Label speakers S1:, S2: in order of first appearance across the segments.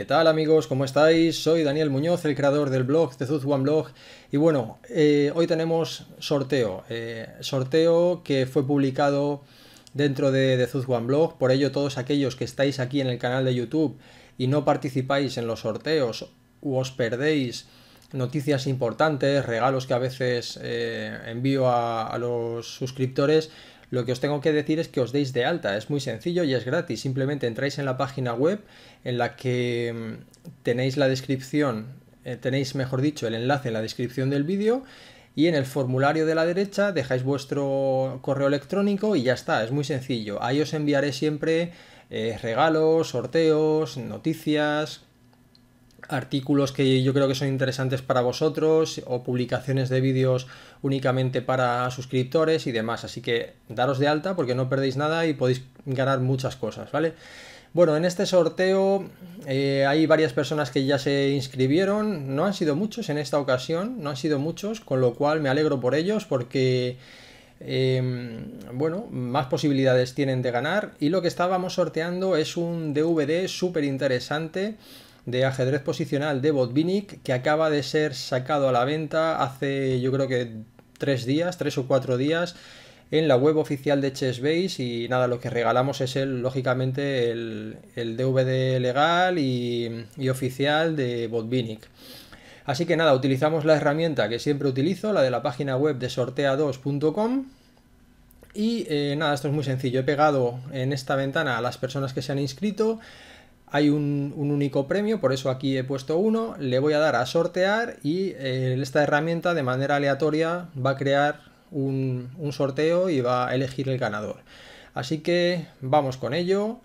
S1: ¿Qué tal amigos? ¿Cómo estáis? Soy Daniel Muñoz, el creador del blog de Zuz One Blog. Y bueno, eh, hoy tenemos sorteo. Eh, sorteo que fue publicado dentro de, de Zuz One Blog. Por ello, todos aquellos que estáis aquí en el canal de YouTube y no participáis en los sorteos o os perdéis noticias importantes, regalos que a veces eh, envío a los suscriptores, lo que os tengo que decir es que os deis de alta, es muy sencillo y es gratis. Simplemente entráis en la página web en la que mm, tenéis la descripción, eh, tenéis mejor dicho el enlace en la descripción del vídeo y en el formulario de la derecha dejáis vuestro correo electrónico y ya está, es muy sencillo. Ahí os enviaré siempre eh, regalos, sorteos, noticias, artículos que yo creo que son interesantes para vosotros o publicaciones de vídeos únicamente para suscriptores y demás. Así que daros de alta porque no perdéis nada y podéis ganar muchas cosas, ¿vale? Bueno, en este sorteo eh, hay varias personas que ya se inscribieron, no han sido muchos en esta ocasión, no han sido muchos, con lo cual me alegro por ellos porque... Em, bueno, más posibilidades tienen de ganar. Y lo que estábamos sorteando es un DVD súper interesante de ajedrez posicional de Botvinnik que acaba de ser sacado a la venta hace yo creo que tres días, tres o cuatro días en la web oficial de Chessbase y nada, lo que regalamos es el, lógicamente el, DVD legal y, oficial de Botvinnik. Así que nada, utilizamos la herramienta que siempre utilizo, la de la página web de sortea2.com y eh, nada, esto es muy sencillo, he pegado en esta ventana a las personas que se han inscrito hay un, único premio, por eso aquí he puesto uno. Le voy a dar a sortear y eh, esta herramienta de manera aleatoria va a crear un, un sorteo y va a elegir el ganador. Así que vamos con ello.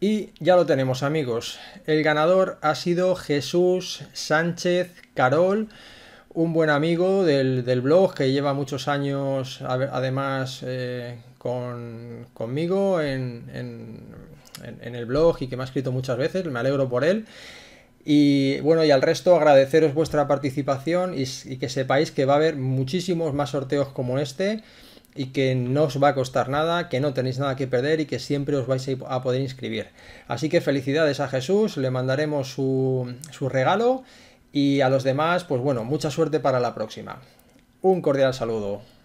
S1: Y ya lo tenemos amigos. El ganador ha sido Jesús Sánchez Carol un buen amigo del, blog que lleva muchos años además eh, conmigo en, el blog y que me ha escrito muchas veces, me alegro por él. Y bueno, y al resto agradeceros vuestra participación y, y que sepáis que va a haber muchísimos más sorteos como este y que no os va a costar nada, que no tenéis nada que perder y que siempre os vais a poder inscribir. Así que felicidades a Jesús, le mandaremos su, su regalo y a los demás, pues bueno, mucha suerte para la próxima. Un cordial saludo.